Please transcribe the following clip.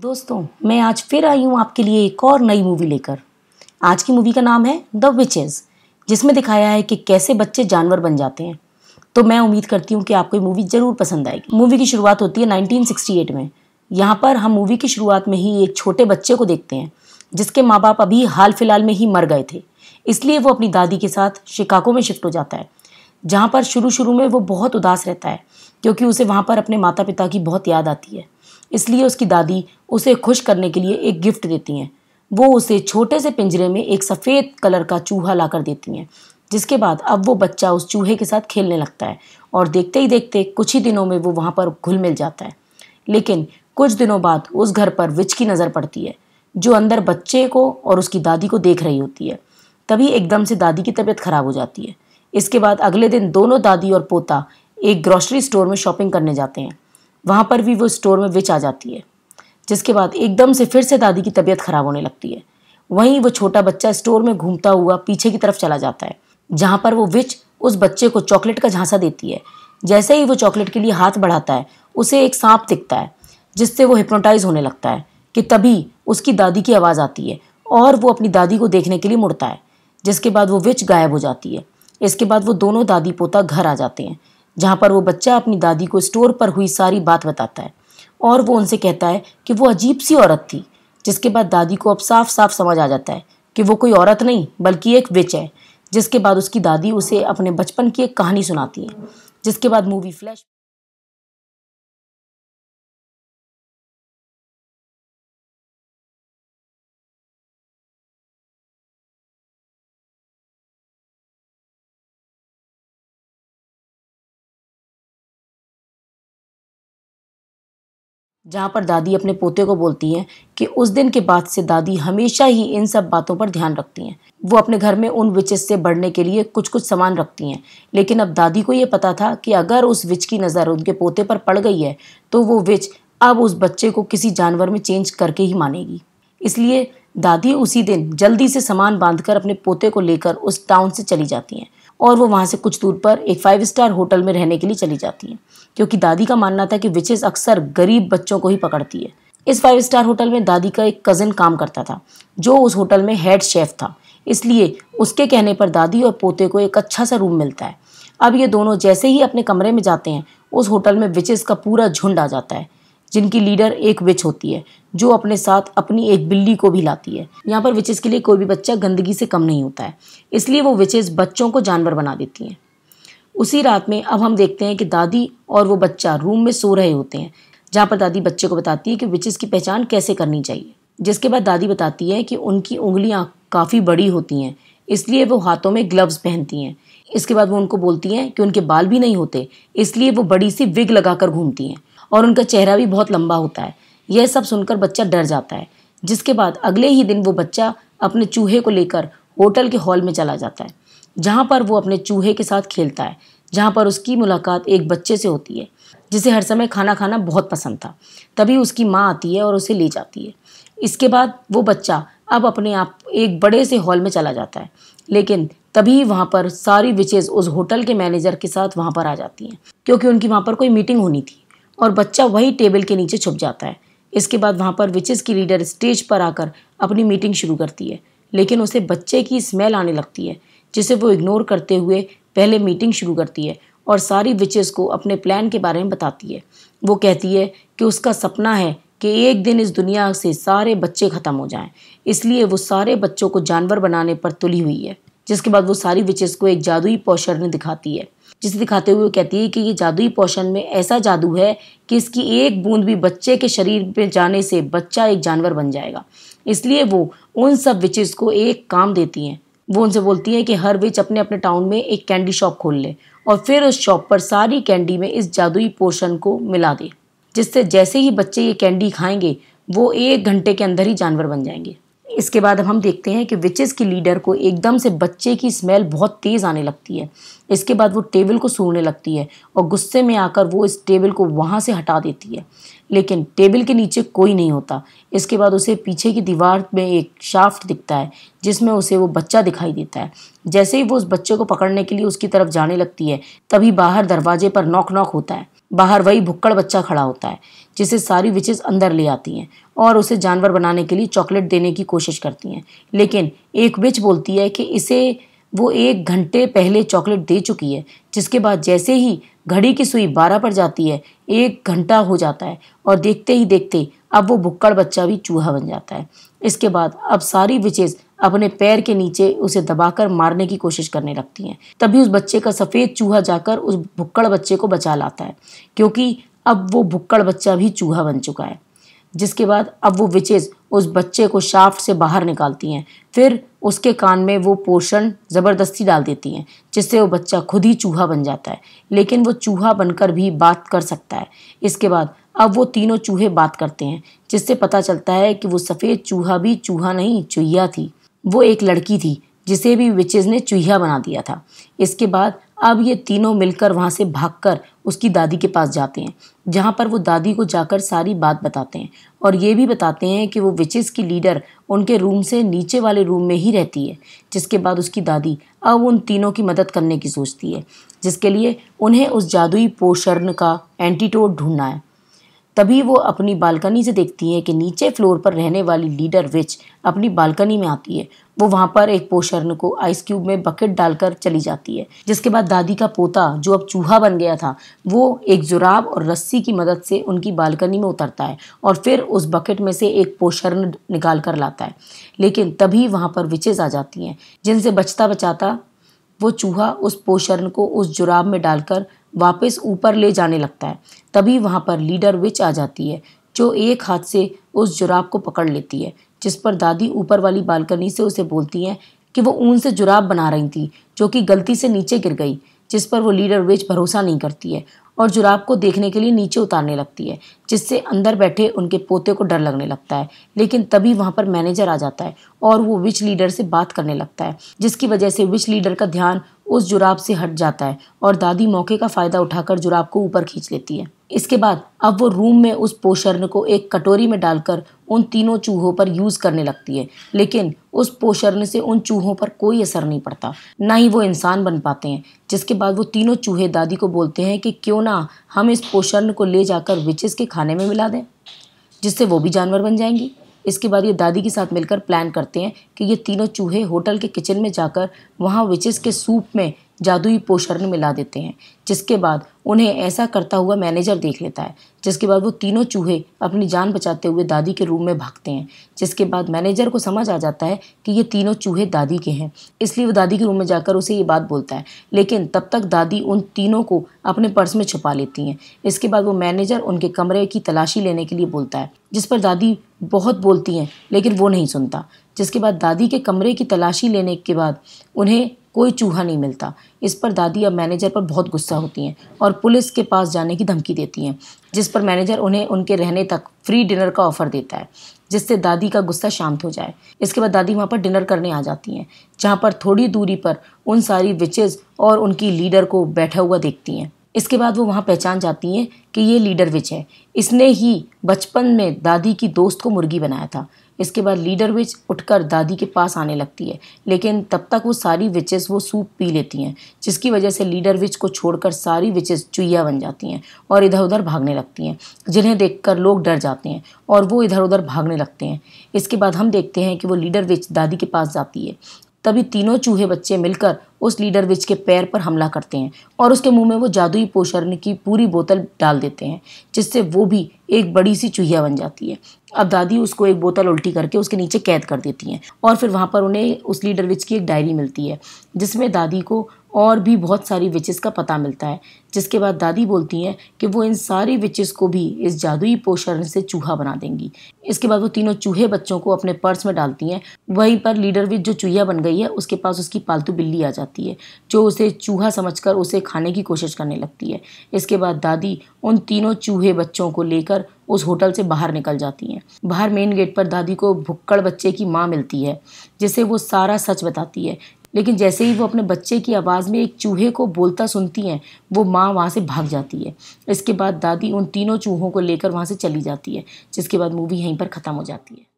दोस्तों मैं आज फिर आई हूँ आपके लिए एक और नई मूवी लेकर आज की मूवी का नाम है द विचेज़ जिसमें दिखाया है कि कैसे बच्चे जानवर बन जाते हैं तो मैं उम्मीद करती हूँ कि आपको ये मूवी ज़रूर पसंद आएगी मूवी की शुरुआत होती है 1968 में यहाँ पर हम मूवी की शुरुआत में ही एक छोटे बच्चे को देखते हैं जिसके माँ बाप अभी हाल फिलहाल में ही मर गए थे इसलिए वो अपनी दादी के साथ शिकागो में शिफ्ट हो जाता है जहाँ पर शुरू शुरू में वो बहुत उदास रहता है क्योंकि उसे वहाँ पर अपने माता पिता की बहुत याद आती है इसलिए उसकी दादी उसे खुश करने के लिए एक गिफ्ट देती हैं वो उसे छोटे से पिंजरे में एक सफ़ेद कलर का चूहा ला कर देती हैं जिसके बाद अब वो बच्चा उस चूहे के साथ खेलने लगता है और देखते ही देखते कुछ ही दिनों में वो वहाँ पर घुल मिल जाता है लेकिन कुछ दिनों बाद उस घर पर विच की नज़र पड़ती है जो अंदर बच्चे को और उसकी दादी को देख रही होती है तभी एकदम से दादी की तबीयत खराब हो जाती है इसके बाद अगले दिन दोनों दादी और पोता एक ग्रॉसरी स्टोर में शॉपिंग करने जाते हैं वहाँ पर भी वो स्टोर में बेच आ जाती है जिसके बाद एकदम से फिर से दादी की तबीयत खराब होने लगती है वहीं वो छोटा बच्चा स्टोर में घूमता हुआ पीछे की तरफ चला जाता है जहाँ पर वो विच उस बच्चे को चॉकलेट का झांसा देती है जैसे ही वो चॉकलेट के लिए हाथ बढ़ाता है उसे एक सांप दिखता है जिससे वो हिप्नोटाइज होने लगता है कि तभी उसकी दादी की आवाज़ आती है और वो अपनी दादी को देखने के लिए मुड़ता है जिसके बाद वो विच गायब हो जाती है इसके बाद वो दोनों दादी पोता घर आ जाते हैं जहाँ पर वो बच्चा अपनी दादी को स्टोर पर हुई सारी बात बताता है और वो उनसे कहता है कि वो अजीब सी औरत थी जिसके बाद दादी को अब साफ साफ समझ आ जाता है कि वो कोई औरत नहीं बल्कि एक विच है जिसके बाद उसकी दादी उसे अपने बचपन की एक कहानी सुनाती है जिसके बाद मूवी फ्लैश जहाँ पर दादी अपने पोते को बोलती हैं कि उस दिन के बाद से दादी हमेशा ही इन सब बातों पर ध्यान रखती हैं वो अपने घर में उन विचेस से बढ़ने के लिए कुछ कुछ सामान रखती हैं लेकिन अब दादी को ये पता था कि अगर उस विच की नज़र उनके पोते पर पड़ गई है तो वो विच अब उस बच्चे को किसी जानवर में चेंज करके ही मानेगी इसलिए दादी उसी दिन जल्दी से सामान बांधकर अपने पोते को लेकर उस टाउन से चली जाती हैं और वो वहाँ से कुछ दूर पर एक फाइव स्टार होटल में रहने के लिए चली जाती हैं क्योंकि दादी का मानना था कि विचेस अक्सर गरीब बच्चों को ही पकड़ती है इस फाइव स्टार होटल में दादी का एक कजिन काम करता था जो उस होटल में हेड शेफ था इसलिए उसके कहने पर दादी और पोते को एक अच्छा सा रूम मिलता है अब ये दोनों जैसे ही अपने कमरे में जाते हैं उस होटल में विचेस का पूरा झुंड आ जाता है जिनकी लीडर एक विच होती है जो अपने साथ अपनी एक बिल्ली को भी लाती है यहाँ पर विचेस के लिए कोई भी बच्चा गंदगी से कम नहीं होता है इसलिए वो विचेस बच्चों को जानवर बना देती हैं उसी रात में अब हम देखते हैं कि दादी और वो बच्चा रूम में सो रहे होते हैं जहाँ पर दादी बच्चे को बताती है कि विचेस की पहचान कैसे करनी चाहिए जिसके बाद दादी बताती है कि उनकी उंगलियाँ काफ़ी बड़ी होती हैं इसलिए वो हाथों में ग्लव्स पहनती हैं इसके बाद वो उनको बोलती हैं कि उनके बाल भी नहीं होते इसलिए वो बड़ी सी विग लगाकर घूमती हैं और उनका चेहरा भी बहुत लंबा होता है यह सब सुनकर बच्चा डर जाता है जिसके बाद अगले ही दिन वो बच्चा अपने चूहे को लेकर होटल के हॉल में चला जाता है जहाँ पर वो अपने चूहे के साथ खेलता है जहाँ पर उसकी मुलाकात एक बच्चे से होती है जिसे हर समय खाना खाना बहुत पसंद था तभी उसकी माँ आती है और उसे ले जाती है इसके बाद वो बच्चा अब अपने आप एक बड़े से हॉल में चला जाता है लेकिन तभी वहाँ पर सारी विचेज़ उस होटल के मैनेजर के साथ वहाँ पर आ जाती हैं क्योंकि उनकी वहाँ पर कोई मीटिंग होनी थी और बच्चा वही टेबल के नीचे छुप जाता है इसके बाद वहाँ पर विचेज़ की लीडर स्टेज पर आकर अपनी मीटिंग शुरू करती है लेकिन उसे बच्चे की स्मेल आने लगती है जिसे वो इग्नोर करते हुए पहले मीटिंग शुरू करती है और सारी विचेस को अपने प्लान के बारे में बताती है वो कहती है कि उसका सपना है कि एक दिन इस दुनिया से सारे बच्चे ख़त्म हो जाएं इसलिए वो सारे बच्चों को जानवर बनाने पर तुली हुई है जिसके बाद वो सारी विचेस को एक जादुई पौशर ने दिखाती है जिसे दिखाते हुए कहती है कि ये जादुई पोषण में ऐसा जादू है कि इसकी एक बूंद भी बच्चे के शरीर में जाने से बच्चा एक जानवर बन जाएगा इसलिए वो उन सब विचेस को एक काम देती हैं वो उनसे बोलती है कि हर विच अपने अपने टाउन में एक कैंडी शॉप खोल ले और फिर उस शॉप पर सारी कैंडी में इस जादुई पोषण को मिला दे जिससे जैसे ही बच्चे ये कैंडी खाएंगे वो एक घंटे के अंदर ही जानवर बन जाएंगे इसके बाद अब हम देखते हैं कि विचेस की लीडर को एकदम से बच्चे की स्मेल बहुत तेज़ आने लगती है इसके बाद वो टेबल को सूढ़ने लगती है और गुस्से में आकर वो इस टेबल को वहाँ से हटा देती है लेकिन टेबल के नीचे कोई नहीं होता इसके बाद उसे पीछे की दीवार में एक शाफ्ट दिखता है जिसमें उसे वो बच्चा दिखाई देता है जैसे ही वो उस बच्चे को पकड़ने के लिए उसकी तरफ जाने लगती है तभी बाहर दरवाजे पर नॉक नॉक होता है बाहर वही भुक्कड़ बच्चा खड़ा होता है जिसे सारी विचेस अंदर ले आती हैं और उसे जानवर बनाने के लिए चॉकलेट देने की कोशिश करती हैं लेकिन एक विच बोलती है कि इसे वो एक घंटे पहले चॉकलेट दे चुकी है जिसके बाद जैसे ही घड़ी की सुई बारह पर जाती है एक घंटा हो जाता है और देखते ही देखते अब वो भुक्कड़ बच्चा भी चूहा बन जाता है इसके बाद अब सारी विचेज़ अपने पैर के नीचे उसे दबाकर मारने की कोशिश करने लगती हैं तभी उस बच्चे का सफ़ेद चूहा जाकर उस भुक्कड़ बच्चे को बचा लाता है क्योंकि अब वो भुक्कड़ बच्चा भी चूहा बन चुका है जिसके बाद अब वो विचेज़ उस बच्चे को शाफ्ट से बाहर निकालती हैं फिर उसके कान में वो पोषण ज़बरदस्ती डाल देती हैं जिससे वो बच्चा खुद ही चूहा बन जाता है लेकिन वो चूहा बनकर भी बात कर सकता है इसके बाद अब वो तीनों चूहे बात करते हैं जिससे पता चलता है कि वो सफ़ेद चूहा भी चूहा नहीं चूहिया थी वो एक लड़की थी जिसे भी विचेज़ ने चूहिया बना दिया था इसके बाद अब ये तीनों मिलकर वहाँ से भागकर उसकी दादी के पास जाते हैं जहाँ पर वो दादी को जाकर सारी बात बताते हैं और ये भी बताते हैं कि वो विचेस की लीडर उनके रूम से नीचे वाले रूम में ही रहती है जिसके बाद उसकी दादी अब उन तीनों की मदद करने की सोचती है जिसके लिए उन्हें उस जादुई पोषर्ण का एंटीटोड ढूंढना है तभी वो अपनी बालकनी से देखती है कि नीचे फ्लोर पर रहने वाली लीडर विच अपनी बालकनी में आती है वो वहाँ पर एक पोशर्ण को आइस क्यूब में बकेट डालकर चली जाती है जिसके बाद दादी का पोता जो अब चूहा बन गया था वो एक जुराब और रस्सी की मदद से उनकी बालकनी में उतरता है और फिर उस बकेट में से एक पोशर्ण निकाल कर लाता है लेकिन तभी वहाँ पर विचेज आ जाती हैं जिनसे बचता बचाता वो चूहा उस पोशर्ण को उस जुराब में डालकर वापस ऊपर ले जाने लगता है तभी वहाँ पर लीडर विच आ जाती है जो एक हाथ से उस जुराब को पकड़ लेती है जिस पर दादी ऊपर वाली बालकनी से उसे बोलती हैं कि वो ऊन से जुराब बना रही थी जो कि गलती से नीचे गिर गई जिस पर वो लीडर विच भरोसा नहीं करती है और जुराब को देखने के लिए नीचे उतारने लगती है जिससे अंदर बैठे उनके पोते को डर लगने लगता है लेकिन तभी वहाँ पर मैनेजर आ जाता है और वो विच लीडर से बात करने लगता है जिसकी वजह से विच लीडर का ध्यान उस जुराब से हट जाता है और दादी मौके का फ़ायदा उठाकर जुराब को ऊपर खींच लेती है इसके बाद अब वो रूम में उस पोशर्न को एक कटोरी में डालकर उन तीनों चूहों पर यूज़ करने लगती है लेकिन उस पोशर्न से उन चूहों पर कोई असर नहीं पड़ता ना ही वो इंसान बन पाते हैं जिसके बाद वो तीनों चूहे दादी को बोलते हैं कि क्यों ना हम इस पोशर्न को ले जाकर विचिस के खाने में मिला दें जिससे वो भी जानवर बन जाएंगी इसके बाद ये दादी के साथ मिलकर प्लान करते हैं कि ये तीनों चूहे होटल के किचन में जाकर वहाँ विचेस के सूप में जादुई पोषण मिला देते हैं जिसके बाद उन्हें ऐसा करता हुआ मैनेजर देख लेता है जिसके बाद वो तीनों चूहे अपनी जान बचाते हुए दादी के रूम में भागते हैं जिसके बाद मैनेजर को समझ आ जाता है कि ये तीनों चूहे दादी के हैं इसलिए वो दादी के रूम में जाकर उसे ये बात बोलता है लेकिन तब तक दादी उन तीनों को अपने पर्स में छुपा लेती हैं इसके बाद वो मैनेजर उनके कमरे की तलाशी लेने के लिए बोलता है जिस पर दादी बहुत बोलती हैं लेकिन वो नहीं सुनता जिसके बाद दादी के कमरे की तलाशी लेने के बाद उन्हें कोई चूहा नहीं मिलता इस पर दादी अब मैनेजर पर बहुत गुस्सा होती हैं और पुलिस के पास जाने की धमकी देती हैं जिस पर मैनेजर उन्हें उनके रहने तक फ्री डिनर का ऑफ़र देता है जिससे दादी का गुस्सा शांत हो जाए इसके बाद दादी वहाँ पर डिनर करने आ जाती हैं जहाँ पर थोड़ी दूरी पर उन सारी विचेज़ और उनकी लीडर को बैठा हुआ देखती हैं इसके बाद वो वहाँ पहचान जाती हैं कि ये लीडर विच है इसने ही बचपन में दादी की दोस्त को मुर्गी बनाया था इसके बाद लीडर विच उठकर दादी के पास आने लगती है लेकिन तब तक वो सारी विचेस वो सूप पी लेती हैं जिसकी वजह से लीडर विच को छोड़कर सारी विचेस चुईया बन जाती हैं और इधर उधर भागने लगती हैं जिन्हें देखकर लोग डर जाते हैं और वो इधर उधर भागने लगते हैं इसके बाद हम देखते हैं कि वो लीडर विच दादी के पास जाती है तभी तीनों चूहे बच्चे मिलकर उस लीडर विच के पैर पर हमला करते हैं और उसके मुंह में वो जादुई पोषण की पूरी बोतल डाल देते हैं जिससे वो भी एक बड़ी सी चूहिया बन जाती है अब दादी उसको एक बोतल उल्टी करके उसके नीचे कैद कर देती हैं और फिर वहाँ पर उन्हें उस लीडर विच की एक डायरी मिलती है जिसमें दादी को और भी बहुत सारी विचेस का पता मिलता है जिसके बाद दादी बोलती हैं कि वो इन सारी विचेस को भी इस जादुई पोषण से चूहा बना देंगी इसके बाद वो तीनों चूहे बच्चों को अपने पर्स में डालती हैं वहीं पर लीडर विच जो चूहिया बन गई है उसके पास उसकी पालतू बिल्ली आ जाती है जो उसे चूहा समझकर उसे खाने की कोशिश करने लगती है इसके बाद दादी उन तीनों चूहे बच्चों को लेकर उस होटल से बाहर निकल जाती हैं बाहर मेन गेट पर दादी को भुक्कड़ बच्चे की माँ मिलती है जिसे वो सारा सच बताती है लेकिन जैसे ही वो अपने बच्चे की आवाज़ में एक चूहे को बोलता सुनती हैं वो माँ वहाँ से भाग जाती है इसके बाद दादी उन तीनों चूहों को लेकर वहाँ से चली जाती है जिसके बाद मूवी यहीं पर ख़त्म हो जाती है